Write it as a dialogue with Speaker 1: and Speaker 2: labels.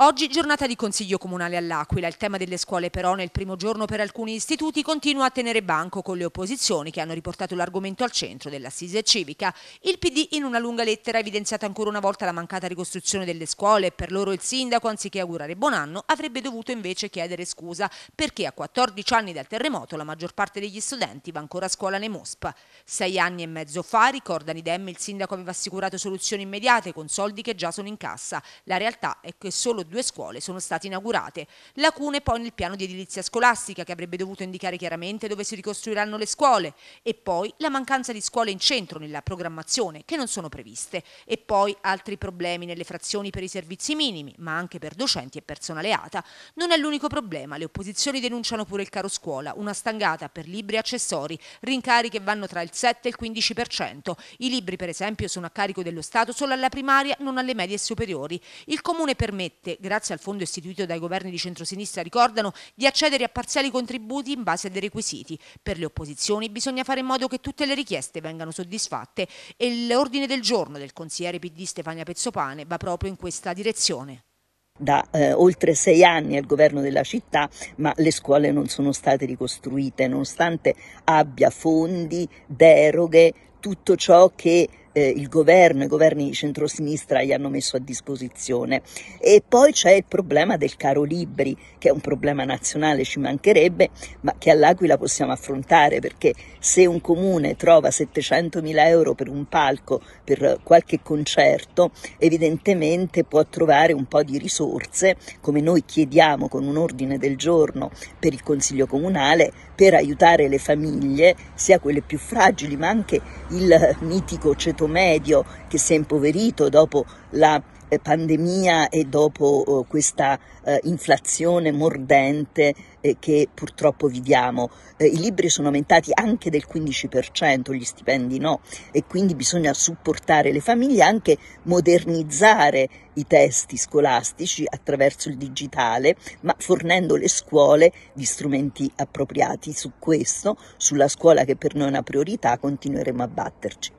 Speaker 1: Oggi giornata di consiglio comunale all'Aquila, il tema delle scuole però nel primo giorno per alcuni istituti continua a tenere banco con le opposizioni che hanno riportato l'argomento al centro dell'assise civica. Il PD in una lunga lettera ha evidenziato ancora una volta la mancata ricostruzione delle scuole e per loro il sindaco, anziché augurare buon anno, avrebbe dovuto invece chiedere scusa perché a 14 anni dal terremoto la maggior parte degli studenti va ancora a scuola nei MOSP. Sei anni e mezzo fa, ricorda Nidem, il sindaco aveva assicurato soluzioni immediate con soldi che già sono in cassa. La realtà è che solo due scuole sono state inaugurate. Lacune poi nel piano di edilizia scolastica che avrebbe dovuto indicare chiaramente dove si ricostruiranno le scuole e poi la mancanza di scuole in centro nella programmazione che non sono previste e poi altri problemi nelle frazioni per i servizi minimi ma anche per docenti e personale ATA. Non è l'unico problema, le opposizioni denunciano pure il caro scuola, una stangata per libri e accessori, rincari che vanno tra il 7 e il 15%. I libri per esempio sono a carico dello Stato solo alla primaria, non alle medie e superiori. Il Comune permette grazie al fondo istituito dai governi di centrosinistra, ricordano di accedere a parziali contributi in base a dei requisiti. Per le opposizioni bisogna fare in modo che tutte le richieste vengano soddisfatte e l'ordine del giorno del consigliere PD Stefania Pezzopane va proprio in questa direzione
Speaker 2: da eh, oltre sei anni al governo della città, ma le scuole non sono state ricostruite, nonostante abbia fondi, deroghe, tutto ciò che eh, il governo, i governi di centrosinistra gli hanno messo a disposizione. E poi c'è il problema del caro libri, che è un problema nazionale, ci mancherebbe, ma che all'Aquila possiamo affrontare, perché se un comune trova 700 mila euro per un palco, per qualche concerto, evidentemente può trovare un po' di risorse, come noi chiediamo con un ordine del giorno per il Consiglio Comunale, per aiutare le famiglie, sia quelle più fragili, ma anche il mitico ceto reddito medio che si è impoverito dopo la eh, pandemia e dopo eh, questa eh, inflazione mordente che purtroppo viviamo. I libri sono aumentati anche del 15%, gli stipendi no, e quindi bisogna supportare le famiglie, anche modernizzare i testi scolastici attraverso il digitale, ma fornendo le scuole gli strumenti appropriati. Su questo, sulla scuola che per noi è una priorità, continueremo a batterci.